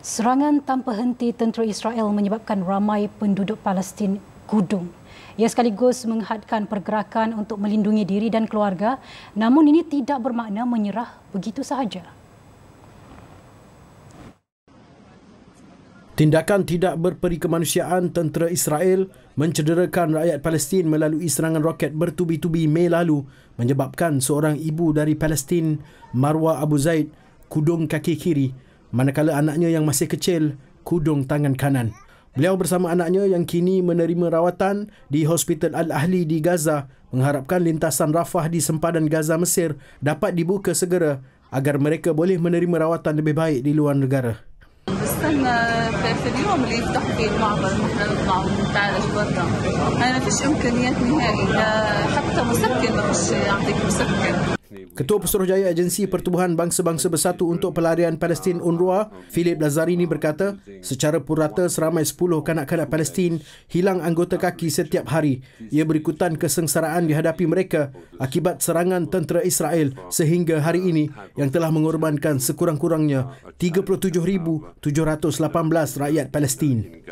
Serangan tanpa henti tentera Israel menyebabkan ramai penduduk Palestin gudung. Ia sekaligus menghadkan pergerakan untuk melindungi diri dan keluarga, namun ini tidak bermakna menyerah begitu sahaja. Tindakan tidak berperikemanusiaan tentera Israel mencederakan rakyat Palestin melalui serangan roket bertubi-tubi Mei lalu menyebabkan seorang ibu dari Palestin, Marwa Abu Zaid, kudung kaki kiri manakala anaknya yang masih kecil kudung tangan kanan. Beliau bersama anaknya yang kini menerima rawatan di Hospital Al-Ahli di Gaza mengharapkan lintasan Rafah di sempadan Gaza Mesir dapat dibuka segera agar mereka boleh menerima rawatan lebih baik di luar negara. Kita Ketua Pesuruhjaya Agensi Pertubuhan Bangsa-Bangsa Bersatu untuk Pelarian Palestin UNRWA, Philip Lazarini berkata, secara purata seramai 10 kanak-kanak Palestin hilang anggota kaki setiap hari. Ia berikutan kesengsaraan dihadapi mereka akibat serangan tentera Israel sehingga hari ini yang telah mengorbankan sekurang-kurangnya 37,718 rakyat Palestin.